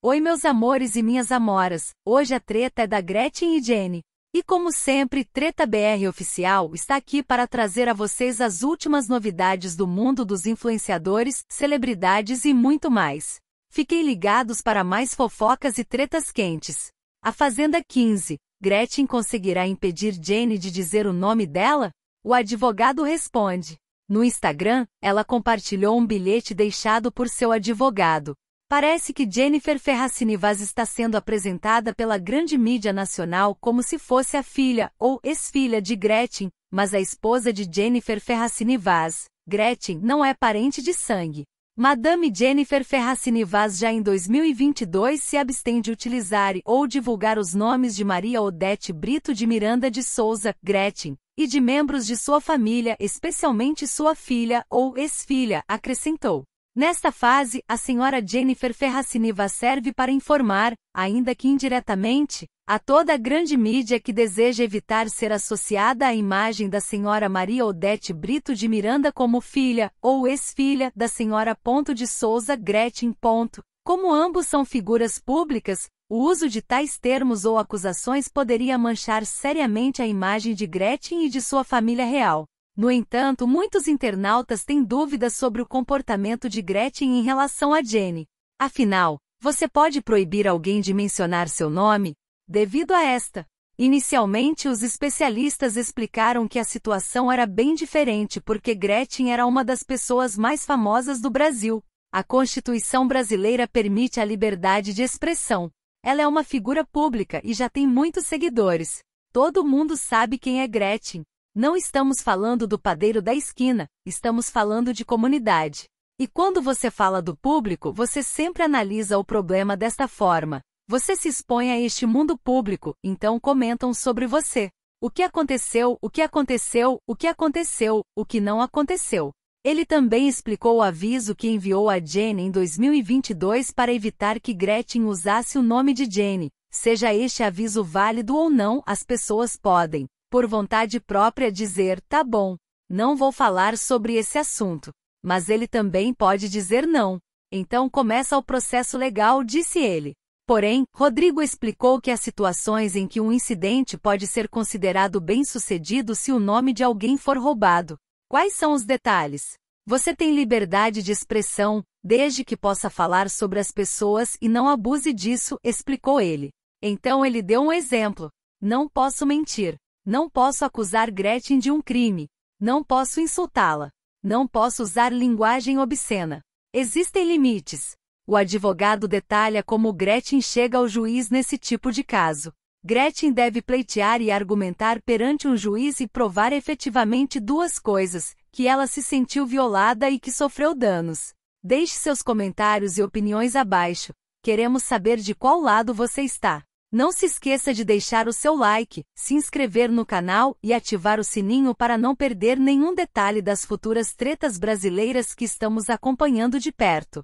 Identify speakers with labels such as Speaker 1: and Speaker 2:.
Speaker 1: Oi meus amores e minhas amoras, hoje a treta é da Gretchen e Jenny. E como sempre, Treta BR Oficial está aqui para trazer a vocês as últimas novidades do mundo dos influenciadores, celebridades e muito mais. Fiquem ligados para mais fofocas e tretas quentes. A Fazenda 15. Gretchen conseguirá impedir Jenny de dizer o nome dela? O advogado responde. No Instagram, ela compartilhou um bilhete deixado por seu advogado, Parece que Jennifer Ferracini Vaz está sendo apresentada pela grande mídia nacional como se fosse a filha ou ex-filha de Gretchen, mas a esposa de Jennifer Ferracini Vaz, Gretchen, não é parente de sangue. Madame Jennifer Ferracini Vaz já em 2022 se abstém de utilizar ou divulgar os nomes de Maria Odete Brito de Miranda de Souza, Gretchen, e de membros de sua família, especialmente sua filha ou ex-filha, acrescentou. Nesta fase, a senhora Jennifer Ferraciniva serve para informar, ainda que indiretamente, a toda a grande mídia que deseja evitar ser associada à imagem da senhora Maria Odete Brito de Miranda como filha ou ex-filha da senhora Ponto de Souza Gretchen Ponto. Como ambos são figuras públicas, o uso de tais termos ou acusações poderia manchar seriamente a imagem de Gretchen e de sua família real. No entanto, muitos internautas têm dúvidas sobre o comportamento de Gretchen em relação a Jenny. Afinal, você pode proibir alguém de mencionar seu nome? Devido a esta, inicialmente os especialistas explicaram que a situação era bem diferente porque Gretchen era uma das pessoas mais famosas do Brasil. A Constituição brasileira permite a liberdade de expressão. Ela é uma figura pública e já tem muitos seguidores. Todo mundo sabe quem é Gretchen. Não estamos falando do padeiro da esquina, estamos falando de comunidade. E quando você fala do público, você sempre analisa o problema desta forma. Você se expõe a este mundo público, então comentam sobre você. O que aconteceu, o que aconteceu, o que aconteceu, o que não aconteceu. Ele também explicou o aviso que enviou a Jane em 2022 para evitar que Gretchen usasse o nome de Jane. Seja este aviso válido ou não, as pessoas podem por vontade própria, dizer: tá bom, não vou falar sobre esse assunto. Mas ele também pode dizer não. Então começa o processo legal, disse ele. Porém, Rodrigo explicou que há situações em que um incidente pode ser considerado bem-sucedido se o nome de alguém for roubado. Quais são os detalhes? Você tem liberdade de expressão, desde que possa falar sobre as pessoas e não abuse disso, explicou ele. Então ele deu um exemplo. Não posso mentir. Não posso acusar Gretchen de um crime. Não posso insultá-la. Não posso usar linguagem obscena. Existem limites. O advogado detalha como Gretchen chega ao juiz nesse tipo de caso. Gretchen deve pleitear e argumentar perante um juiz e provar efetivamente duas coisas: que ela se sentiu violada e que sofreu danos. Deixe seus comentários e opiniões abaixo. Queremos saber de qual lado você está. Não se esqueça de deixar o seu like, se inscrever no canal e ativar o sininho para não perder nenhum detalhe das futuras tretas brasileiras que estamos acompanhando de perto.